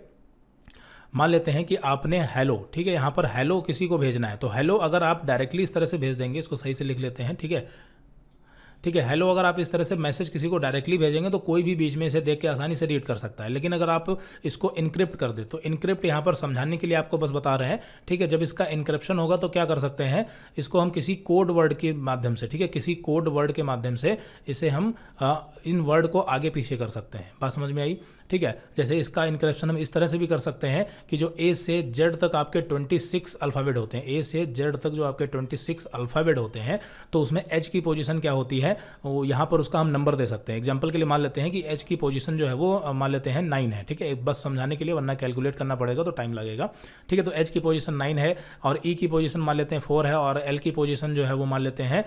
A: मान लेते हैं कि आपने हेलो ठीक है यहाँ पर हेलो किसी को भेजना है तो हेलो अगर आप डायरेक्टली इस तरह से भेज देंगे इसको सही से लिख लेते हैं ठीक है ठीक है हेलो अगर आप इस तरह से मैसेज किसी को डायरेक्टली भेजेंगे तो कोई भी बीच में इसे देख के आसानी से रीड कर सकता है लेकिन अगर आप इसको इनक्रिप्ट कर दे तो इनक्रिप्ट यहाँ पर समझाने के लिए आपको बस बता रहे हैं ठीक है जब इसका इनक्रिप्शन होगा तो क्या कर सकते हैं इसको हम किसी कोड वर्ड के माध्यम से ठीक है किसी कोड वर्ड के माध्यम से इसे हम आ, इन वर्ड को आगे पीछे कर सकते हैं बात समझ में आई ठीक है जैसे इसका इनक्रप्शन हम इस तरह से भी कर सकते हैं कि जो ए से जेड तक आपके 26 अल्फ़ाबेट होते हैं ए से जेड तक जो आपके 26 अल्फ़ाबेट होते हैं तो उसमें एच की पोजीशन क्या होती है वो यहाँ पर उसका हम नंबर दे सकते हैं एग्जाम्पल के लिए मान लेते हैं कि एच की पोजिशन तो तो e जो है वो मान लेते हैं नाइन है ठीक है बस समझाने के लिए वरना कैलकुलेट करना पड़ेगा तो टाइम लगेगा ठीक है तो एच की पोजिशन नाइन है और ई e की पोजिशन मान लेते हैं फोर है और एल की पोजिशन जो है वो मान लेते हैं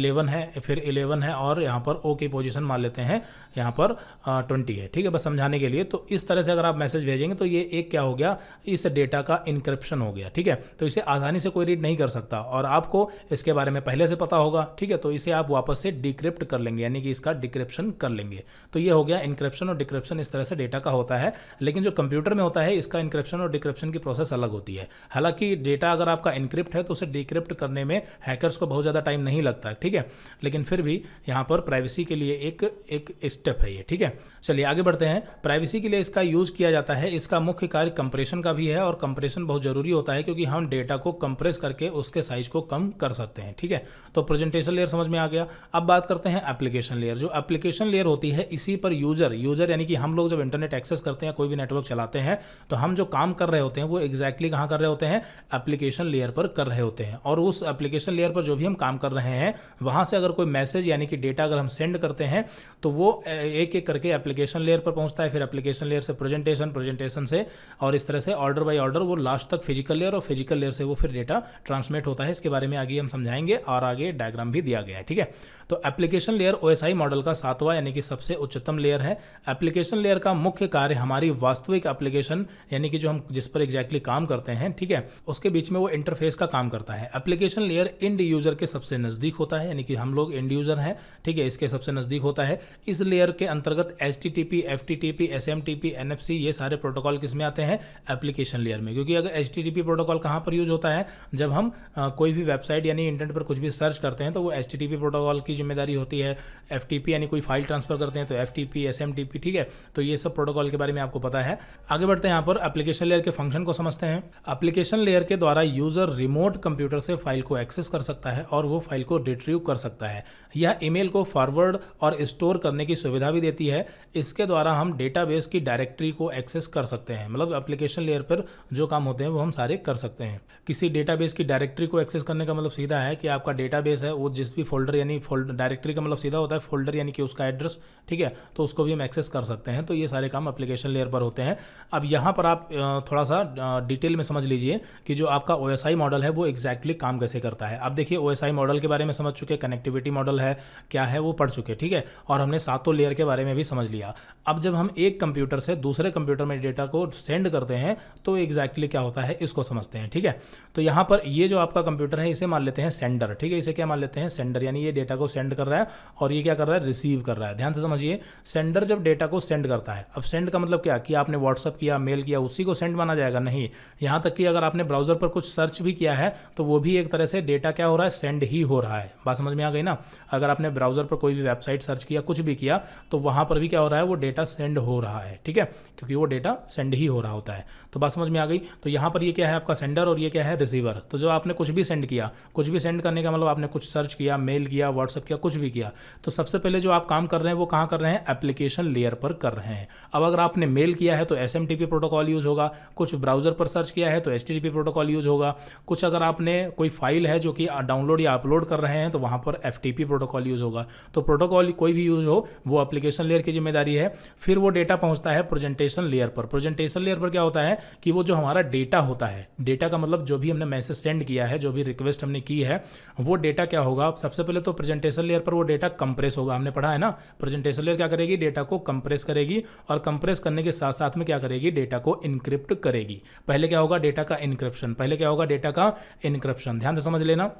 A: इलेवन है फिर इलेवन है और यहाँ पर ओ की पोजिशन मान लेते हैं यहाँ पर ट्वेंटी है ठीक है बस समझाने दिखाने के लिए तो इस तरह से अगर आप मैसेज भेजेंगे तो ये एक क्या हो गया इस डेटा का इंक्रिप्शन हो गया ठीक है तो इसे आसानी से कोई रीड नहीं कर सकता और आपको इसके बारे में पहले से पता होगा ठीक है तो इसे आप वापस से डिक्रिप्ट कर लेंगे यानी कि इसका डिक्रिप्शन कर लेंगे तो ये हो गया इंक्रिप्शन और डिक्रिप्शन इस तरह से डेटा का होता है लेकिन जो कंप्यूटर में होता है इसका इंक्रिप्शन और डिक्रिप्शन की प्रोसेस अलग होती है हालांकि डेटा अगर आपका इंक्रिप्ट है तो उसे डिक्रिप्ट करने में हैकर्स को बहुत ज़्यादा टाइम नहीं लगता ठीक है लेकिन फिर भी यहाँ पर प्राइवेसी के लिए एक एक स्टेप है ये ठीक है चलिए आगे बढ़ते हैं प्राइवेसी के लिए इसका यूज़ किया जाता है इसका मुख्य कार्य कंप्रेशन का भी है और कंप्रेशन बहुत ज़रूरी होता है क्योंकि हम डेटा को कंप्रेस करके उसके साइज को कम कर सकते हैं ठीक है तो प्रेजेंटेशन लेयर समझ में आ गया अब बात करते हैं एप्लीकेशन लेयर जो एप्लीकेशन लेयर होती है इसी पर यूज़र यूज़र यानी कि हम लोग जब इंटरनेट एक्सेस करते हैं कोई भी नेटवर्क चलाते हैं तो हम जो काम कर रहे होते हैं वो एग्जैक्टली कहाँ कर रहे होते हैं एप्लीकेशन लेयर पर कर रहे होते हैं और उस एप्लीकेशन लेयर पर जो भी हम काम कर रहे हैं वहाँ से अगर कोई मैसेज यानी कि डेटा अगर हम सेंड करते हैं तो वो एक एक करके एप्लीकेशन लेयर पर पहुँचता है फिर एप्लीकेशन लेयर से प्रेजेंटेशन प्रेजेंटेशन से और इस तरह से ऑर्डर बाय ऑर्डर वो लास्ट तक फिजिकल लेयर और फिजिकल लेयर से वो फिर डेटा ट्रांसमिट होता है इसके बारे में आगे हम समझाएंगे और आगे डायग्राम भी दिया गया है ठीक है तो एप्लीकेशन लेयर ओ मॉडल का सातवा यानी कि सबसे उच्चतम लेयर है एप्लीकेशन लेयर का मुख्य कार्य हमारी वास्तविक एप्लीकेशन यानी कि जो हम जिस पर एग्जैक्टली काम करते हैं ठीक है उसके बीच में वो इंटरफेस का काम करता है एप्लीकेशन लेयर इंड यूजर के सबसे नज़दीक होता है यानी कि हम लोग इंड यूजर हैं ठीक है इसके सबसे नज़दीक होता है इस लेयर के अंतर्गत H T T P F T T T P S T P N ये सारे प्रोटोकॉल किस में आते हैं एप्लीकेशन लेयर में क्योंकि अगर एच टी टी प्रोटोकॉल कहाँ पर यूज होता है जब हम आ, कोई भी वेबसाइट यानी इंटरनेट पर कुछ भी सर्च करते हैं तो वो एच टी टी प्रोटोकॉल की जिम्मेदारी होती है एफ यानी कोई फाइल ट्रांसफर करते हैं तो एफ टी ठीक है तो ये सब प्रोटोकॉल के बारे में आपको पता है आगे बढ़ते हैं यहाँ पर एप्लीकेशन लेयर के फंक्शन को समझते हैं एप्लीकेशन लेयर के द्वारा यूजर रिमोट कंप्यूटर से फाइल को एक्सेस कर सकता है और वो फाइल को रिट्रीव कर सकता है यह ईमेल को फॉरवर्ड और स्टोर करने की सुविधा भी देती है इसके द्वारा हम डेटा डेटाबेस की डायरेक्टरी को एक्सेस कर सकते हैं मतलब एप्लीकेशन लेयर पर जो काम होते हैं वो हम सारे कर सकते हैं किसी डेटाबेस की डायरेक्टरी को एक्सेस करने का मतलब सीधा है कि आपका डेटाबेस है वो जिस भी फोल्डर यानी फोल्ड डायरेक्टरी का मतलब सीधा होता है फोल्डर यानी कि उसका एड्रेस ठीक है तो उसको भी हम एक्सेस कर सकते हैं तो ये सारे काम एप्लीकेशन लेयर पर होते हैं अब यहाँ पर आप थोड़ा सा डिटेल में समझ लीजिए कि जो आपका ओ मॉडल है वो एग्जैक्टली काम कैसे करता है अब देखिए ओ मॉडल के बारे में समझ चुके कनेक्टिविटी मॉडल है क्या है वो पढ़ चुके ठीक है और हमने सातों लेयर के बारे में भी समझ लिया अब जब हम एक कंप्यूटर से दूसरे कंप्यूटर में डेटा को सेंड करते हैं तो एग्जैक्टली क्या होता है इसको समझते हैं ठीक है तो यहां पर ये जो आपका कंप्यूटर है इसे मान लेते हैं सेंडर ठीक है इसे क्या मान लेते हैं सेंडर यानी ये डेटा को सेंड कर रहा है और ये क्या कर रहा है रिसीव कर रहा है ध्यान से समझिए सेंडर जब डेटा को सेंड करता है अब सेंड का मतलब क्या कि आपने व्हाट्सअप किया मेल किया उसी को सेंड माना जाएगा नहीं यहां तक कि अगर आपने ब्राउजर पर कुछ सर्च भी किया है तो वो भी एक तरह से डेटा क्या हो रहा है सेंड ही हो रहा है बात समझ में आ गई ना अगर आपने ब्राउजर पर कोई भी वेबसाइट सर्च किया कुछ भी किया तो वहां पर भी क्या हो रहा है वो डेटा सेंड हो रहा है ठीक है क्योंकि वो डेटा सेंड ही हो रहा होता है तो बात समझ में आ गई तो यहाँ पर ये क्या है आपका सेंडर और ये क्या है रिसीवर तो जब आपने कुछ भी सेंड किया कुछ भी सेंड करने का मतलब आपने कुछ सर्च किया मेल किया व्हाट्सअप किया कुछ भी किया तो सबसे पहले जो आप काम कर रहे हैं वो कहाँ कर रहे हैं एप्लीकेशन लेयर पर कर रहे हैं अब अगर आपने मेल किया है तो एस प्रोटोकॉल यूज़ होगा कुछ ब्राउज़र पर सर्च किया है तो एस प्रोटोकॉल यूज़ होगा कुछ अगर आपने कोई फाइल है जो कि डाउनलोड या अपलोड कर रहे हैं तो वहाँ पर एफ प्रोटोकॉल यूज़ होगा तो प्रोटोकॉल कोई भी यूज़ हो वो एप्लीकेशन लेयर की जिम्मेदारी है फिर वो डेटा पहुंचता है प्रेजेंटेशन लेयर पर प्रेजेंटेशन लेयर पर क्या होता है कि वो जो हमारा डेटा होता है डेटा का मतलब जो भी हमने मैसेज सेंड किया है जो भी रिक्वेस्ट हमने की है वो डेटा क्या होगा सबसे पहले तो प्रेजेंटेशन लेयर पर वो डेटा कंप्रेस होगा हमने पढ़ा है ना प्रेजेंटेशन लेयर क्या करेगी डेटा को कंप्रेस करेगी और कंप्रेस करने के साथ साथ में क्या करेगी डेटा को इनक्रिप्ट करेगी पहले क्या होगा डेटा का इनक्रिप्शन पहले क्या होगा डेटा का इनक्रिप्शन ध्यान से समझ लेना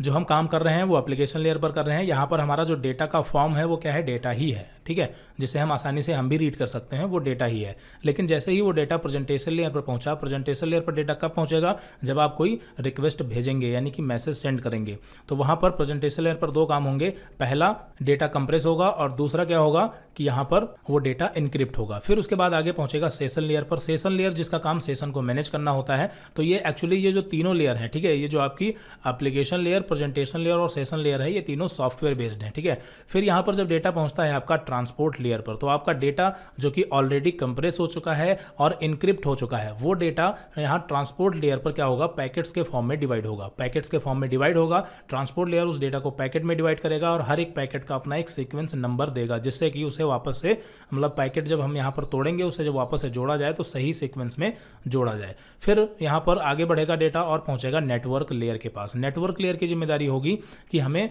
A: जो हम काम कर रहे हैं वो एप्लीकेशन लेयर पर कर रहे हैं यहाँ पर हमारा जो डेटा का फॉर्म है वो क्या है डेटा ही है ठीक है जिसे हम आसानी से हम भी रीड कर सकते हैं वो डेटा ही है लेकिन जैसे ही वो डेटा प्रेजेंटेशन लेयर पर पहुंचा प्रेजेंटेशन लेयर पर डेटा कब पहुंचेगा जब आप कोई रिक्वेस्ट भेजेंगे यानी कि मैसेज सेंड करेंगे तो वहाँ पर प्रेजेंटेशन लेयर पर दो काम होंगे पहला डेटा कंप्रेस होगा और दूसरा क्या होगा कि यहाँ पर वो डेटा इनक्रिप्ट होगा फिर उसके बाद आगे पहुंचेगा सेशन लेयर पर सेशन लेयर जिसका काम सेशन को मैनेज करना होता है तो ये एक्चुअली ये जो तीनों लेयर है ठीक है ये जो आपकी application layer layer presentation layer और सेशन लेयर है ये तीनों सॉफ्टवेयर बेस्ड हैं ठीक है फिर यहाँ पर जब डेटा पहुँचता है आपका ट्रांसपोर्ट लेयर पर तो आपका डेटा जो कि ऑलरेडी कंप्रेस हो चुका है और इनक्रिप्ट हो चुका है वो डेटा यहाँ ट्रांसपोर्ट लेयर पर क्या होगा पैकेट्स के फॉर्म में डिवाइड होगा पैकेट्स के फॉर्म में डिवाइड होगा ट्रांसपोर्ट लेयर उस डेटा को पैकेट में डिवाइड करेगा और हर एक पैकेट का अपना एक सिक्वेंस नंबर देगा जिससे कि उसे वापस से मतलब पैकेट जब हम यहाँ पर तोड़ेंगे उसे जब वापस से जोड़ा जाए तो सही सिक्वेंस में जोड़ा जाए फिर यहाँ पर आगे बढ़ेगा डेटा और पहुंचेगा नेटवर्क लेयर के पास नेटवर्क लेयर की जिम्मेदारी होगी कि हमें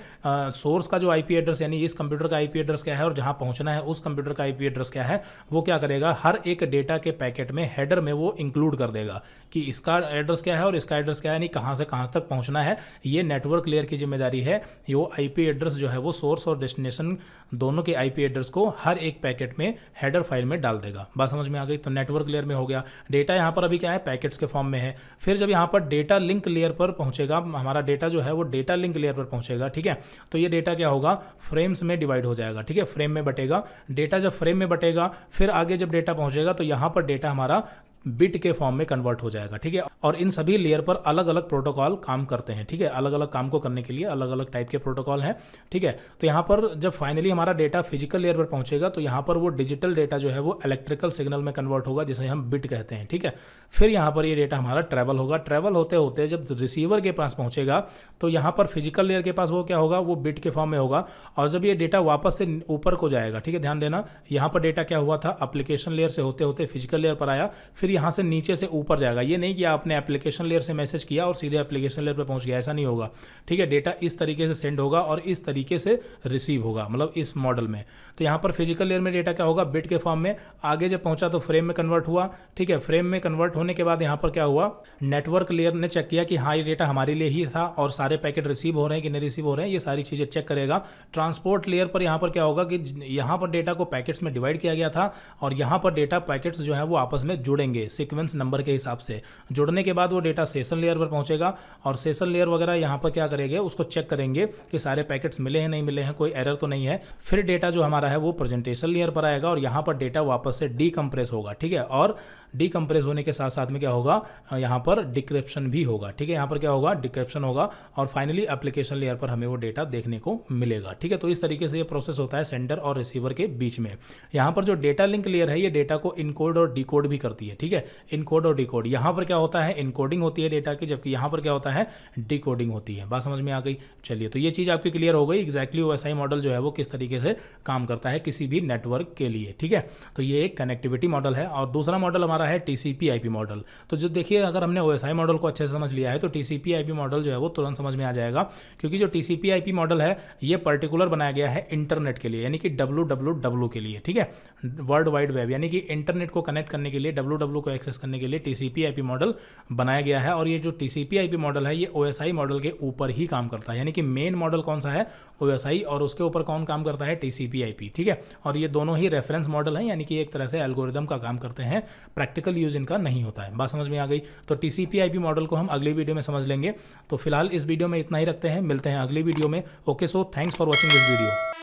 A: सोर्स का जो आईपी एड्रेस यानी इस कंप्यूटर का आईपी एड्रेस क्या है और जहां पहुंचना है उस कंप्यूटर का आईपी एड्रेस क्या है वो क्या करेगा हर एक डेटा के पैकेट में हेडर में वो इंक्लूड कर देगा कि इसका एड्रेस क्या है और इसका एड्रेस क्या है यानी कहाँ से कहाँ तक पहुँचना है ये नेटवर्क लेयर की जिम्मेदारी है वो आईपी एड्रेस जो है वो सोर्स और डेस्टिनेशन दोनों के आईपी एड्रेस को हर एक पैकेट में हेडर फाइल में डाल देगा बात समझ में आ गई तो नेटवर्क लेयर में हो गया डेटा यहाँ पर अभी क्या है पैकेट्स के फॉर्म में है फिर जब यहाँ पर डेटा लिंक लेयर पर पहुंचेगा हमारा डेटा जो है वो डेटा लिंक लेयर पर पहुंचेगा ठीक है तो ये डेटा क्या होगा फ्रेम्स में डिवाइड हो जाएगा ठीक है फ्रेम में बटेगा डेटा जब फ्रेम में बटेगा फिर आगे जब डेटा पहुंचेगा तो यहां पर डेटा हमारा बिट के फॉर्म में कन्वर्ट हो जाएगा ठीक है और इन सभी लेयर पर अलग अलग प्रोटोकॉल काम करते हैं ठीक है अलग अलग काम को करने के लिए अलग अलग टाइप के प्रोटोकॉल हैं ठीक है तो यहाँ पर जब फाइनली हमारा डेटा फिजिकल लेयर पर पहुंचेगा तो यहाँ पर वो डिजिटल डेटा जो है वो इलेक्ट्रिकल सिग्नल में कन्वर्ट होगा जिसे हम बिट कहते हैं ठीक है फिर यहाँ पर ये डेटा हमारा ट्रैवल होगा ट्रैवल होते होते जब रिसीवर के पास पहुँचेगा तो यहाँ पर फिजिकल लेयर के पास वो क्या होगा वो बिट के फॉर्म में होगा और जब ये डेटा वापस से ऊपर को जाएगा ठीक है ध्यान देना यहाँ पर डेटा क्या हुआ था अप्लीकेशन लेयर से होते होते फिजिकल लेयर पर आया फिर फिर यहाँ से नीचे से ऊपर जाएगा ये नहीं कि आपने एप्लीकेशन लेयर से मैसेज किया और सीधे एप्लीकेशन लेयर पर पहुँच गया ऐसा नहीं होगा ठीक है डेटा इस तरीके से सेंड होगा और इस तरीके से रिसीव होगा मतलब इस मॉडल में तो यहाँ पर फिजिकल लेयर में डेटा क्या होगा बिट के फॉर्म में आगे जब पहुँचा तो फ्रेम में कन्वर्ट हुआ ठीक है फ्रेम में कन्वर्ट होने के बाद यहाँ पर क्या हुआ नेटवर्क लेयर ने चेक किया कि हाँ ये डेटा हमारे लिए ही था और सारे पैकेट रिसीव हो रहे हैं कि नहीं रिसीव हो रहे हैं ये सारी चीज़ें चेक करेगा ट्रांसपोर्ट लेयर पर यहाँ पर क्या होगा कि यहाँ पर डेटा को पैकेट्स में डिवाइड किया गया था और यहाँ पर डेटा पैकेट्स जो है वो आपस में जुड़ेंगे होंगे सिक्वेंस नंबर के हिसाब से जुड़ने के बाद वो डेटा सेशन लेयर पर पहुंचेगा और सेशन लेयर वगैरह यहाँ पर क्या करेंगे उसको चेक करेंगे कि सारे पैकेट्स मिले हैं नहीं मिले हैं कोई एरर तो नहीं है फिर डेटा जो हमारा है वो प्रेजेंटेशन लेयर पर आएगा और यहाँ पर डेटा वापस से डीकम्प्रेस होगा ठीक है और डीकम्प्रेस होने के साथ साथ में क्या होगा यहाँ पर डिक्रिप्शन भी होगा ठीक है यहाँ पर क्या होगा डिक्रिप्शन होगा और फाइनली एप्लीकेशन लेयर पर हमें वो डेटा देखने को मिलेगा ठीक है तो इस तरीके से ये प्रोसेस होता है सेंडर और रिसीवर के बीच में यहाँ पर जो डेटा लिंक लेयर है ये डेटा को इनकोड और डी भी करती है ठीक है ठीक है इनकोड और डिकोड यहां पर क्या होता है इनकोडिंग होती है डेटा की जबकि यहां पर क्या होता है डिकोडिंग होती है बात समझ में आ गई चलिए तो ये चीज़ आपकी क्लियर हो गई एग्जैक्टली वो ही मॉडल जो है वो किस तरीके से काम करता है किसी भी नेटवर्क के लिए ठीक है तो ये एक कनेक्टिविटी मॉडल है और दूसरा मॉडल हमारा है टीसीपी आईपी मॉडल तो जो देखिए अगर हमने ओएसआई मॉडल को अच्छे से समझ लिया है तो टीसीपी आईपी मॉडल जो है वो तुरंत समझ में आ जाएगा क्योंकि जो टीसीपी आईपी मॉडल है ये पर्टिकुलर बनाया गया है इंटरनेट के लिए यानी कि डब्ल्यू के लिए ठीक है वर्ल्ड वाइड वेब यानी कि इंटरनेट को कनेक्ट करने के लिए डब्ल्यू को एक्सेस करने के लिए टीसीपी आईपी मॉडल बनाया गया है और ये जो आई पी मॉडल है ये आई मॉडल के ऊपर ही काम करता है यानी कि मेन मॉडल कौन सा है ओएसआई और उसके ऊपर कौन काम करता है आई पी ठीक है और ये दोनों ही रेफरेंस मॉडल हैं यानी कि एक तरह से एल्गोरिदम का काम करते हैं प्रैक्टिकल यूज इनका नहीं होता है बात समझ में आ गई तो आई पी मॉडल को हम अगली वीडियो में समझ लेंगे तो फिलहाल इस वीडियो में इतना ही रखते हैं मिलते हैं अगली वीडियो में okay so thanks for watching this video